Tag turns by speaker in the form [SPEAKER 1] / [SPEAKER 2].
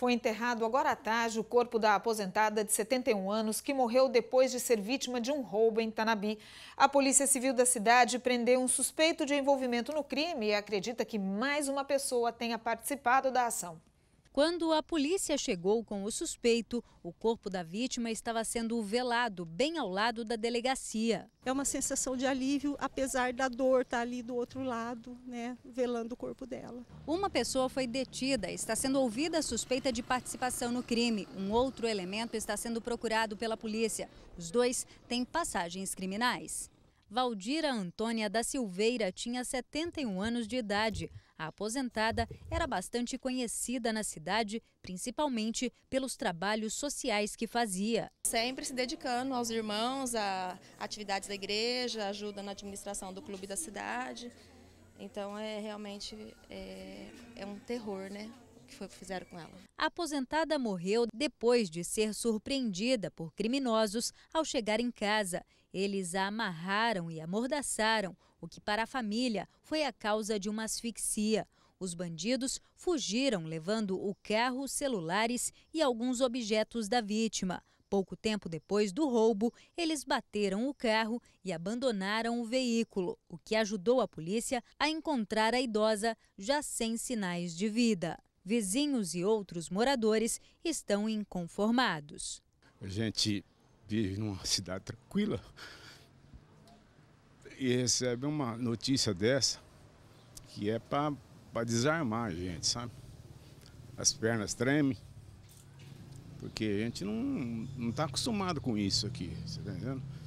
[SPEAKER 1] Foi enterrado agora à tarde o corpo da aposentada de 71 anos que morreu depois de ser vítima de um roubo em Tanabi. A Polícia Civil da cidade prendeu um suspeito de envolvimento no crime e acredita que mais uma pessoa tenha participado da ação. Quando
[SPEAKER 2] a polícia chegou com o suspeito, o corpo da vítima estava sendo velado bem ao lado da delegacia.
[SPEAKER 3] É uma sensação de alívio, apesar da dor estar tá ali do outro
[SPEAKER 2] lado, né, velando o corpo dela. Uma pessoa foi detida, está sendo ouvida suspeita de participação no crime. Um outro elemento está sendo procurado pela polícia. Os dois têm passagens criminais. Valdira Antônia da Silveira tinha 71 anos de idade. A aposentada era bastante conhecida na cidade, principalmente pelos trabalhos sociais que fazia.
[SPEAKER 3] Sempre se dedicando aos irmãos, a atividades da igreja, ajuda na administração do clube da cidade. Então é realmente é, é um terror, né? que fizeram com ela.
[SPEAKER 2] A aposentada morreu depois de ser surpreendida por criminosos ao chegar em casa eles a amarraram e amordaçaram, o que para a família foi a causa de uma asfixia. Os bandidos fugiram levando o carro, celulares e alguns objetos da vítima. Pouco tempo depois do roubo, eles bateram o carro e abandonaram o veículo, o que ajudou a polícia a encontrar a idosa já sem sinais de vida. Vizinhos e outros moradores estão inconformados.
[SPEAKER 4] A gente vive numa cidade tranquila e recebe uma notícia dessa que é para desarmar a gente, sabe? As pernas tremem, porque a gente não está acostumado com isso aqui, você está entendendo?